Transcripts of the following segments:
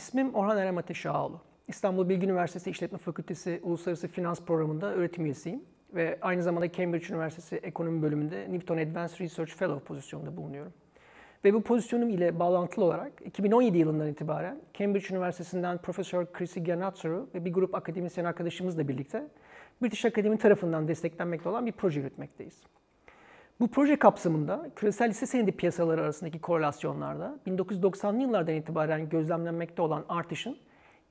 İsmim Orhan Erem Ateşoğlu. İstanbul Bilgi Üniversitesi İşletme Fakültesi Uluslararası Finans Programı'nda öğretim üyesiyim ve aynı zamanda Cambridge Üniversitesi Ekonomi Bölümünde Newton Advanced Research Fellow pozisyonunda bulunuyorum. Ve bu pozisyonum ile bağlantılı olarak 2017 yılından itibaren Cambridge Üniversitesi'nden Profesör Chrissy Giannatsuru ve bir grup akademisyen arkadaşımızla birlikte British Akademi tarafından desteklenmekte olan bir proje yürütmekteyiz. Bu proje kapsamında küresel hisse senedi piyasaları arasındaki korelasyonlarda 1990'lı yıllardan itibaren gözlemlenmekte olan artışın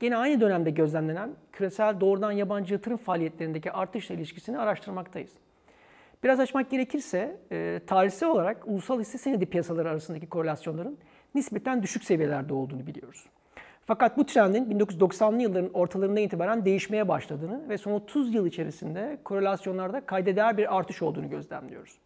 gene aynı dönemde gözlemlenen küresel doğrudan yabancı yatırım faaliyetlerindeki artışla ilişkisini araştırmaktayız. Biraz açmak gerekirse e, tarihsel olarak ulusal hisse senedi piyasaları arasındaki korelasyonların nispeten düşük seviyelerde olduğunu biliyoruz. Fakat bu trendin 1990'lı yılların ortalarından itibaren değişmeye başladığını ve son 30 yıl içerisinde korelasyonlarda kaydeder bir artış olduğunu gözlemliyoruz.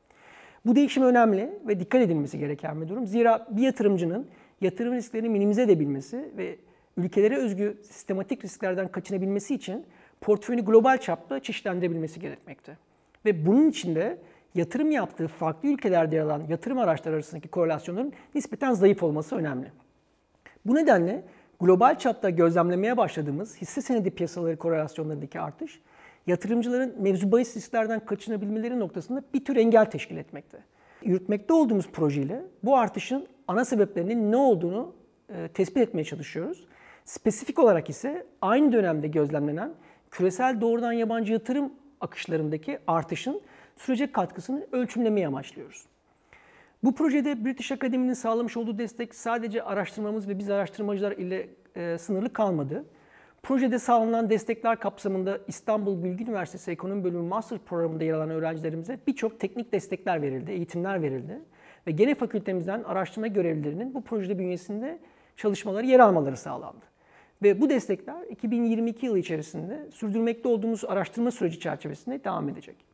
Bu değişim önemli ve dikkat edilmesi gereken bir durum. Zira bir yatırımcının yatırım risklerini minimize edebilmesi ve ülkelere özgü sistematik risklerden kaçınabilmesi için portföyünü global çapta çeşitlendirebilmesi gerekmekte. Ve bunun için de yatırım yaptığı farklı ülkelerde yer alan yatırım araçları arasındaki korelasyonların nispeten zayıf olması önemli. Bu nedenle global çapta gözlemlemeye başladığımız hisse senedi piyasaları korelasyonlarındaki artış yatırımcıların mevzu bahis risklerden kaçınabilmeleri noktasında bir tür engel teşkil etmekte. Yürütmekte olduğumuz projeyle bu artışın ana sebeplerinin ne olduğunu e, tespit etmeye çalışıyoruz. Spesifik olarak ise aynı dönemde gözlemlenen küresel doğrudan yabancı yatırım akışlarındaki artışın sürece katkısını ölçümlemeye amaçlıyoruz. Bu projede British Academy'nin sağlamış olduğu destek sadece araştırmamız ve biz araştırmacılar ile e, sınırlı kalmadı. Projede sağlanan destekler kapsamında İstanbul Bilgi Üniversitesi Ekonomi Bölümü Master Programı'nda yer alan öğrencilerimize birçok teknik destekler verildi, eğitimler verildi. Ve gene fakültemizden araştırma görevlilerinin bu projede bünyesinde çalışmaları yer almaları sağlandı. Ve bu destekler 2022 yılı içerisinde sürdürmekte olduğumuz araştırma süreci çerçevesinde devam edecek.